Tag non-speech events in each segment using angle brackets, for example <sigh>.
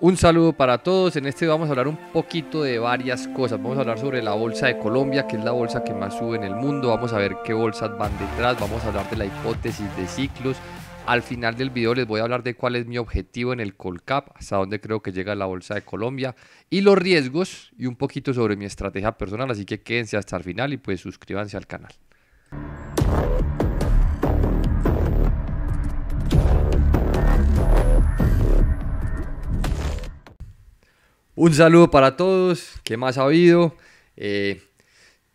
Un saludo para todos. En este vamos a hablar un poquito de varias cosas. Vamos a hablar sobre la bolsa de Colombia, que es la bolsa que más sube en el mundo. Vamos a ver qué bolsas van detrás. Vamos a hablar de la hipótesis de ciclos. Al final del video les voy a hablar de cuál es mi objetivo en el Colcap, hasta dónde creo que llega la bolsa de Colombia y los riesgos y un poquito sobre mi estrategia personal. Así que quédense hasta el final y pues suscríbanse al canal. Un saludo para todos, ¿qué más ha habido? Eh,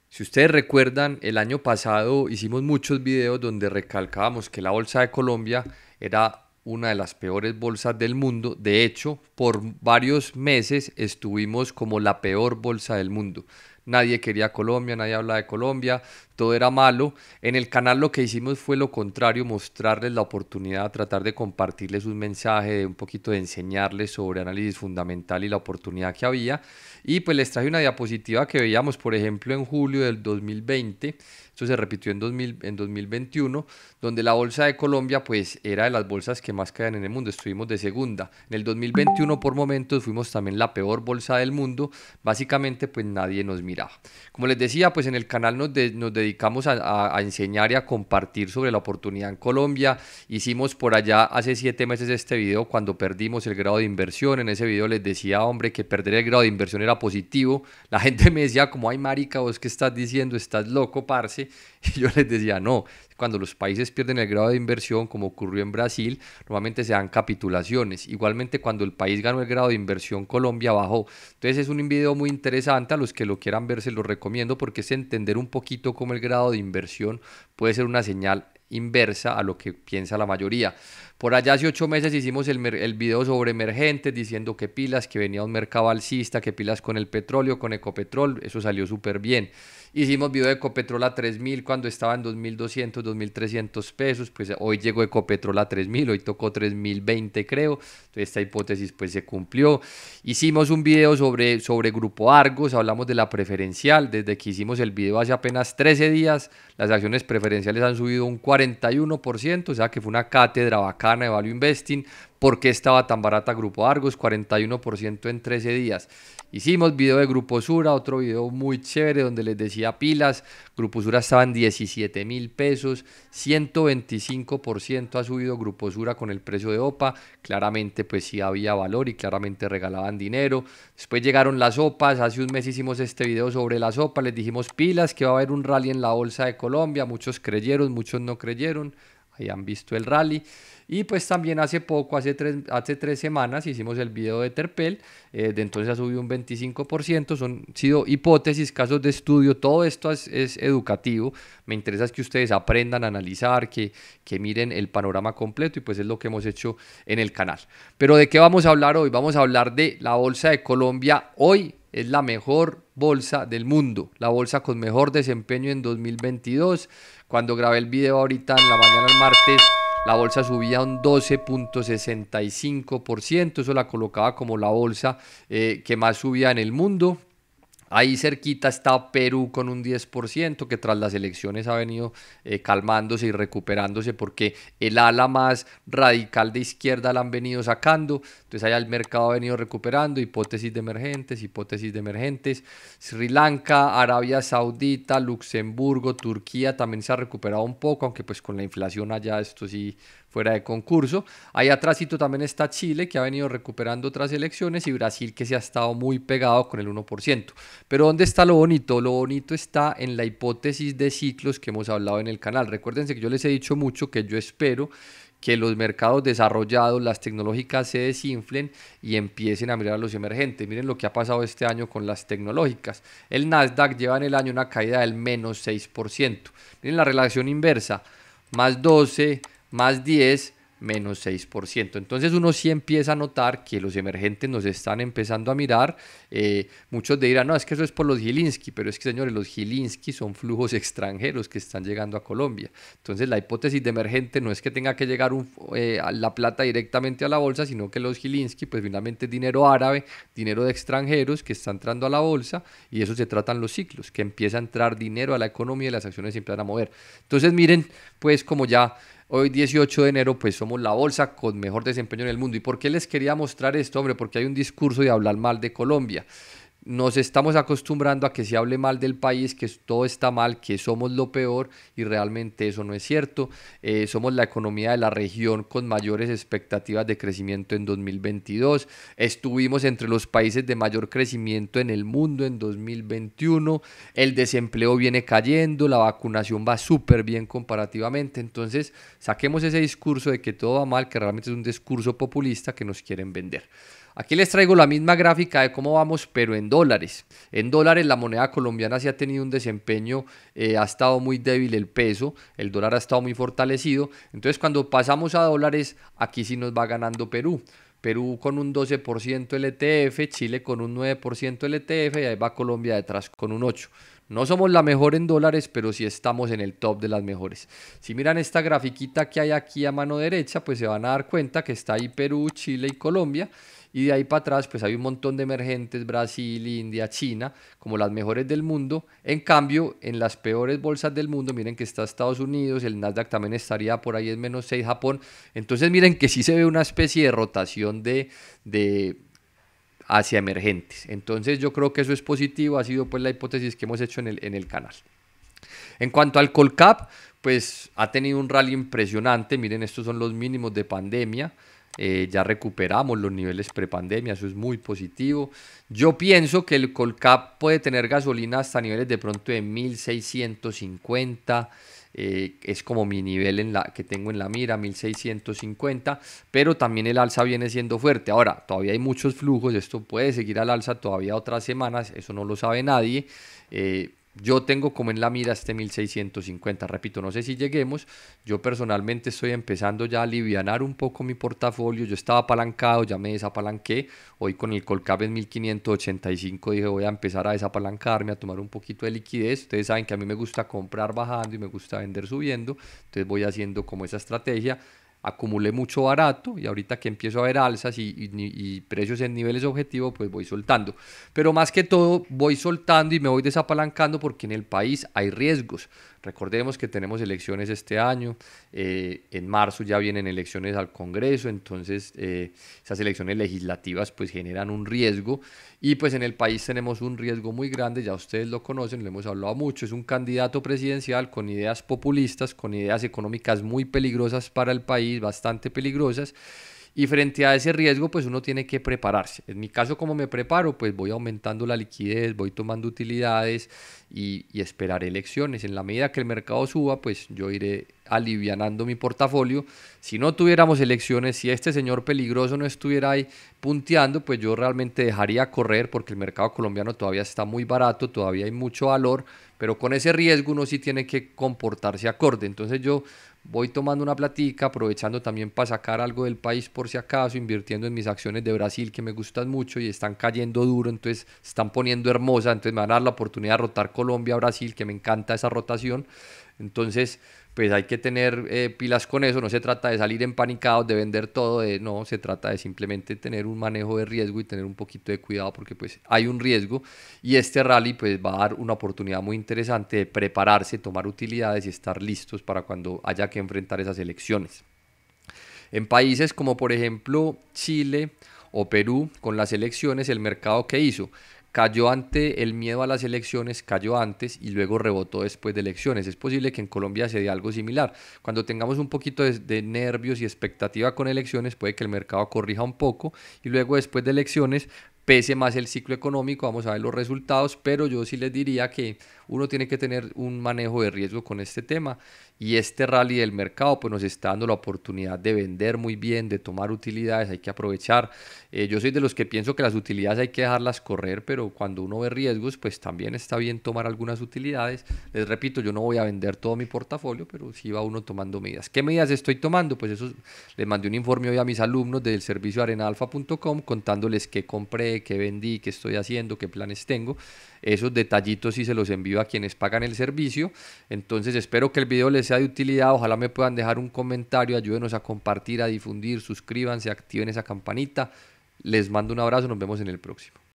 si ustedes recuerdan, el año pasado hicimos muchos videos donde recalcábamos que la Bolsa de Colombia era una de las peores bolsas del mundo. De hecho, por varios meses estuvimos como la peor bolsa del mundo. Nadie quería Colombia, nadie habla de Colombia, todo era malo. En el canal lo que hicimos fue lo contrario, mostrarles la oportunidad, tratar de compartirles un mensaje, de un poquito de enseñarles sobre análisis fundamental y la oportunidad que había. Y pues les traje una diapositiva que veíamos, por ejemplo, en julio del 2020, esto se repitió en, 2000, en 2021, donde la Bolsa de Colombia pues era de las bolsas que más caían en el mundo, estuvimos de segunda. En el 2021 por momentos fuimos también la peor bolsa del mundo, básicamente pues nadie nos miraba. Como les decía, pues en el canal nos, nos dedicamos dedicamos a, enseñar y a compartir sobre la oportunidad en Colombia. Hicimos por allá hace siete meses este video cuando perdimos el grado de inversión. En ese video les decía, hombre, que perder el grado de inversión era positivo. La <laughs> gente me decía, como, ay, marica, vos qué estás diciendo, estás loco, parce. <laughs> Y yo les decía, no, cuando los países pierden el grado de inversión, como ocurrió en Brasil, normalmente se dan capitulaciones. Igualmente, cuando el país ganó el grado de inversión, Colombia bajó. Entonces es un video muy interesante, a los que lo quieran ver se lo recomiendo porque es entender un poquito cómo el grado de inversión puede ser una señal inversa a lo que piensa la mayoría. Por allá hace ocho meses hicimos el, video sobre emergentes, diciendo que pilas, que venía un mercado alcista, que pilas con el petróleo, con Ecopetrol, eso salió súper bien. Hicimos video de Ecopetrol a 3.000 cuando estaba en 2.200, 2.300 pesos. Pues hoy llegó Ecopetrol a 3.000, hoy tocó 3.020 creo. Entonces esta hipótesis pues se cumplió. Hicimos un video sobre, sobre Grupo Argos, hablamos de la preferencial. Desde que hicimos el video hace apenas 13 días, las acciones preferenciales han subido un 41%, o sea que fue una cátedra bacana de Value Investing. ¿Por qué estaba tan barata Grupo Argos? 41% en 13 días. Hicimos video de Grupo Sura, otro video muy chévere donde les decía pilas. Grupo Sura estaba 17 mil pesos, 125% ha subido Grupo Sura con el precio de OPA. Claramente, pues sí había valor y claramente regalaban dinero. Después llegaron las OPAs. Hace un mes hicimos este video sobre las OPAs. Les dijimos pilas que va a haber un rally en la bolsa de Colombia. Muchos creyeron, muchos no creyeron. Ahí han visto el rally. Y pues también hace poco, hace tres, hace tres semanas, hicimos el video de Terpel, eh, de entonces ha subido un 25%, son sido hipótesis, casos de estudio, todo esto es, educativo, me interesa que ustedes aprendan a analizar, que, que miren el panorama completo y pues es lo que hemos hecho en el canal. Pero ¿de qué vamos a hablar hoy? Vamos a hablar de la Bolsa de Colombia hoy, es la mejor bolsa del mundo, la bolsa con mejor desempeño en 2022. Cuando grabé el video ahorita en la mañana del martes, la bolsa subía un 12.65%, eso la colocaba como la bolsa eh, que más subía en el mundo. Ahí cerquita está Perú con un 10%, que tras las elecciones ha venido eh, calmándose y recuperándose porque el ala más radical de izquierda la han venido sacando. Entonces allá el mercado ha venido recuperando hipótesis de emergentes, hipótesis de emergentes. Sri Lanka, Arabia Saudita, Luxemburgo, Turquía también se ha recuperado un poco, aunque pues con la inflación allá esto sí fuera de concurso. Ahí atrásito también está Chile, que ha venido recuperando otras elecciones, y Brasil, que se ha estado muy pegado con el 1%. Pero ¿dónde está lo bonito? Lo bonito está en la hipótesis de ciclos que hemos hablado en el canal. Recuérdense que yo les he dicho mucho que yo espero que los mercados desarrollados, las tecnológicas se desinflen y empiecen a mirar a los emergentes. Miren lo que ha pasado este año con las tecnológicas. El Nasdaq lleva en el año una caída del menos 6%. Miren la relación inversa, más 12, más 10 menos 6%. Entonces uno sí empieza a notar que los emergentes nos están empezando a mirar. Eh, muchos dirán, no, es que eso es por los Gilinski, pero es que señores, los Gilinski son flujos <laughs> extranjeros que están llegando a Colombia. Entonces la hipótesis de emergente no es que tenga que llegar eh, la plata directamente a la bolsa, sino que los Gilinski, pues finalmente es dinero árabe, dinero de extranjeros que está entrando a la bolsa y eso se tratan los ciclos, que empieza a entrar dinero a la economía y las acciones se empiezan a mover. Entonces miren, pues como ya Hoy 18 de enero pues somos la bolsa con mejor desempeño en el mundo. ¿Y por qué les quería mostrar esto, hombre? Porque hay un discurso de hablar mal de Colombia nos estamos acostumbrando a que se hable mal del país, que todo está mal, que somos lo peor y realmente eso no es cierto. Eh, somos la economía de la región con mayores expectativas de crecimiento en 2022. Estuvimos entre los países de mayor crecimiento en el mundo en 2021. El desempleo viene cayendo, la vacunación va súper bien comparativamente. Entonces saquemos ese discurso de que todo va mal, que realmente es un discurso populista que nos quieren vender. Aquí les traigo la misma gráfica de cómo vamos, pero en dólares. En dólares la moneda colombiana sí ha tenido un desempeño, eh, ha estado muy débil el peso, el dólar ha estado muy fortalecido. Entonces cuando pasamos a dólares, aquí sí nos va ganando Perú. Perú con un 12% LTF, e Chile con un 9% LTF e y ahí va Colombia detrás con un 8%. No somos la mejor en dólares, pero sí estamos en el top de las mejores. Si miran esta grafiquita que hay aquí a mano derecha, pues se van a dar cuenta que está ahí Perú, Chile y Colombia. Y de ahí para atrás, pues hay un montón de emergentes, Brasil, India, China, como las mejores del mundo. En cambio, en las peores bolsas del mundo, miren que está Estados Unidos, el Nasdaq también estaría por ahí en menos 6, Japón. Entonces, miren que sí se ve una especie de rotación de, de hacia emergentes. Entonces yo creo que eso es positivo, ha sido pues la hipótesis que hemos hecho en el, en el canal. En cuanto al Colcap, pues ha tenido un rally impresionante, miren estos son los mínimos de pandemia, eh, ya recuperamos los niveles prepandemia, eso es muy positivo. Yo pienso que el Colcap puede tener gasolina hasta niveles de pronto de 1650. Eh, es como mi nivel en la, que tengo en la mira, 1650, pero también el alza viene siendo fuerte. Ahora, todavía hay muchos flujos, esto puede seguir al alza todavía otras semanas, eso no lo sabe nadie. Eh, yo tengo como en la mira este 1650, repito, no sé si lleguemos, yo personalmente estoy empezando ya a aliviar un poco mi portafolio, yo estaba apalancado, ya me desapalanqué, hoy con el Colcap en 1585 dije voy a empezar a desapalancarme, a tomar un poquito de liquidez, ustedes saben que a mí me gusta comprar bajando y me gusta vender subiendo, entonces voy haciendo como esa estrategia, acumulé mucho barato y ahorita que empiezo a ver alzas y, precios en niveles objetivos, pues voy soltando. Pero más que todo, voy soltando y me voy desapalancando porque en el país hay riesgos. Recordemos que tenemos elecciones este año, eh, en marzo ya vienen elecciones al Congreso, entonces eh, esas elecciones legislativas pues generan un riesgo y pues en el país tenemos un riesgo muy grande, ya ustedes lo conocen, lo hemos hablado mucho, es un candidato presidencial con ideas populistas, con ideas económicas muy peligrosas para el país, bastante peligrosas y frente a ese riesgo, pues uno tiene que prepararse. En mi caso, ¿cómo me preparo? Pues voy aumentando la liquidez, voy tomando utilidades y, esperar elecciones. En la medida que el mercado suba, pues yo iré alivianando mi portafolio. Si no tuviéramos elecciones, si este señor peligroso no estuviera ahí punteando, pues yo realmente dejaría correr porque el mercado colombiano todavía está muy barato, todavía hay mucho valor, pero con ese riesgo uno sí tiene que comportarse acorde. Entonces yo voy tomando una platica, aprovechando también para sacar algo del país por si acaso, invirtiendo en mis acciones de Brasil que me gustan mucho y están cayendo duro, entonces están poniendo hermosa, entonces me van a dar la oportunidad de rotar Colombia, Brasil, que me encanta esa rotación. Entonces, pues hay que tener eh, pilas con eso, no se trata de salir empanicados, de vender todo, no, se trata de simplemente tener un manejo de riesgo y tener un poquito de cuidado porque pues hay un riesgo y este rally pues va a dar una oportunidad muy interesante de prepararse, tomar utilidades y estar listos para cuando haya que enfrentar esas elecciones. En países como por ejemplo Chile, o Perú con las elecciones el mercado que hizo cayó ante el miedo a las elecciones, cayó antes y luego rebotó después de elecciones. Es posible que en Colombia se dé algo similar. Cuando tengamos un poquito de, nervios y expectativa con elecciones, puede que el mercado corrija un poco y luego después de elecciones pese más el ciclo económico, vamos a ver los resultados, pero yo sí les diría que uno tiene que tener un manejo de riesgo con este tema. Y este rally del mercado pues nos está dando la oportunidad de vender muy bien, de tomar utilidades, hay que aprovechar. Eh, yo soy de los que pienso que las utilidades hay que dejarlas correr, pero cuando uno ve riesgos pues también está bien tomar algunas utilidades. Les repito, yo no voy a vender todo mi portafolio, pero sí va uno tomando medidas. ¿Qué medidas estoy tomando? Pues eso, les mandé un informe hoy a mis alumnos del servicio arenaalfa.com contándoles qué compré, qué vendí, qué estoy haciendo, qué planes tengo. Esos detallitos sí se los envío a quienes pagan el servicio. Entonces espero que el video les sea de utilidad, ojalá me puedan dejar un comentario, ayúdenos a compartir, a difundir, suscríbanse, activen esa campanita. Les mando un abrazo, nos vemos en el próximo.